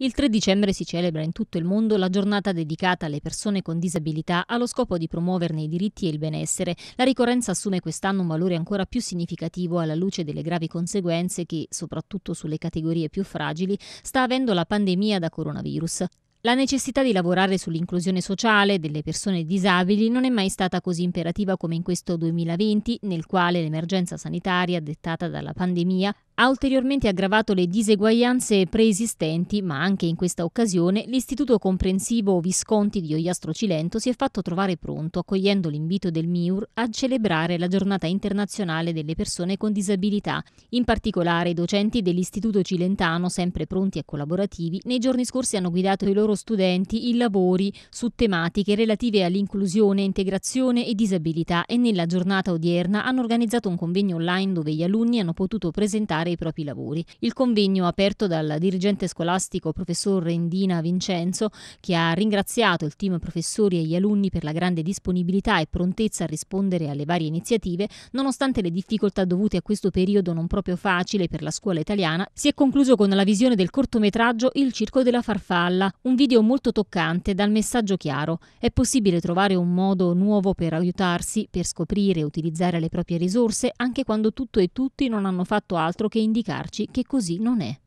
Il 3 dicembre si celebra in tutto il mondo la giornata dedicata alle persone con disabilità allo scopo di promuoverne i diritti e il benessere. La ricorrenza assume quest'anno un valore ancora più significativo alla luce delle gravi conseguenze che, soprattutto sulle categorie più fragili, sta avendo la pandemia da coronavirus. La necessità di lavorare sull'inclusione sociale delle persone disabili non è mai stata così imperativa come in questo 2020, nel quale l'emergenza sanitaria dettata dalla pandemia ha ulteriormente aggravato le diseguaglianze preesistenti, ma anche in questa occasione l'Istituto Comprensivo Visconti di Ogliastro Cilento si è fatto trovare pronto, accogliendo l'invito del MIUR a celebrare la giornata internazionale delle persone con disabilità, in particolare i docenti dell'Istituto Cilentano, sempre pronti e collaborativi, nei giorni scorsi hanno guidato i loro studenti in lavori su tematiche relative all'inclusione, integrazione e disabilità e nella giornata odierna hanno organizzato un convegno online dove gli alunni hanno potuto presentare presentare i propri lavori. Il convegno aperto dal dirigente scolastico professor Rendina Vincenzo, che ha ringraziato il team professori e gli alunni per la grande disponibilità e prontezza a rispondere alle varie iniziative, nonostante le difficoltà dovute a questo periodo non proprio facile per la scuola italiana, si è concluso con la visione del cortometraggio Il Circo della Farfalla, un video molto toccante dal messaggio chiaro. È possibile trovare un modo nuovo per aiutarsi, per scoprire e utilizzare le proprie risorse, anche quando tutto e tutti non hanno fatto altro che che indicarci che così non è.